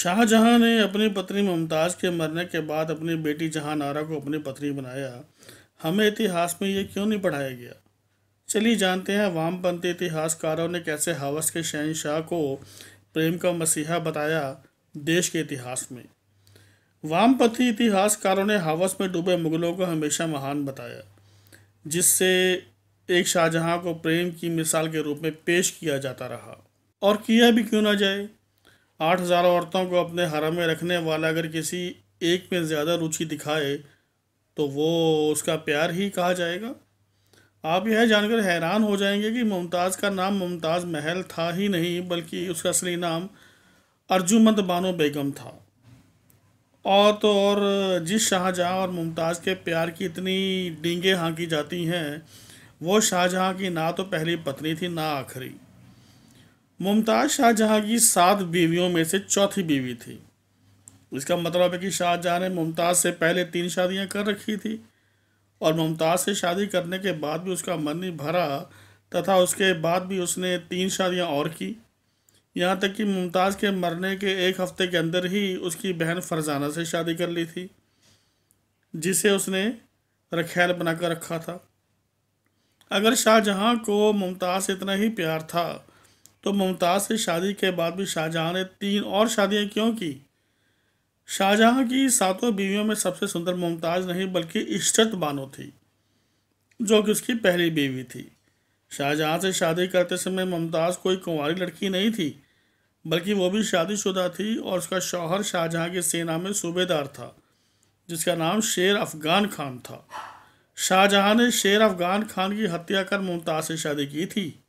शाहजहां ने अपनी पत्नी मुमताज़ के मरने के बाद अपनी बेटी जहानारा को अपनी पत्नी बनाया हमें इतिहास में ये क्यों नहीं पढ़ाया गया चलिए जानते हैं वामपंथी इतिहासकारों ने कैसे हवस के शहनशाह को प्रेम का मसीहा बताया देश के इतिहास में वामपंथी इतिहासकारों ने हवस में डूबे मुगलों को हमेशा महान बताया जिससे एक शाहजहां को प्रेम की मिसाल के रूप में पेश किया जाता रहा और किया भी क्यों ना जाए आठ हज़ार औरतों को अपने हरम में रखने वाला अगर किसी एक में ज़्यादा रुचि दिखाए तो वो उसका प्यार ही कहा जाएगा आप यह जानकर हैरान हो जाएंगे कि मुमताज़ का नाम मुमताज़ महल था ही नहीं बल्कि उसका असली नाम अर्जुमंद बानो बेगम था और तो और जिस शाहजहाँ और मुमताज़ के प्यार की इतनी डींगे हाँकी जाती हैं वो शाहजहाँ की ना तो पहली पत्नी थी ना आखिरी मुमताज़ शाहजहाँ की सात बीवियों में से चौथी बीवी थी इसका मतलब है कि शाहजहाँ ने मुमताज़ से पहले तीन शादियां कर रखी थी और मुमताज़ से शादी करने के बाद भी उसका मन नहीं भरा तथा उसके बाद भी उसने तीन शादियां और की यहाँ तक कि मुमताज़ के मरने के एक हफ्ते के अंदर ही उसकी बहन फरजाना से शादी कर ली थी जिसे उसने रखैल बनाकर रखा था अगर शाहजहाँ को मुमताज़ से इतना ही प्यार था तो मुमताज़ से शादी के बाद भी शाहजहाँ ने तीन और शादियाँ क्यों की शाहजहाँ की सातों बीवियों में सबसे सुंदर मुमताज़ नहीं बल्कि इशरत बानो थी जो कि उसकी पहली बीवी थी शाहजहाँ से शादी करते समय मुमताज़ कोई कुंवारी लड़की नहीं थी बल्कि वो भी शादीशुदा थी और उसका शौहर शाहजहाँ की सेना में सूबेदार था जिसका नाम शेर अफगान खान था शाहजहाँ ने शेर अफगान खान की हत्या कर मुमताज़ से शादी की थी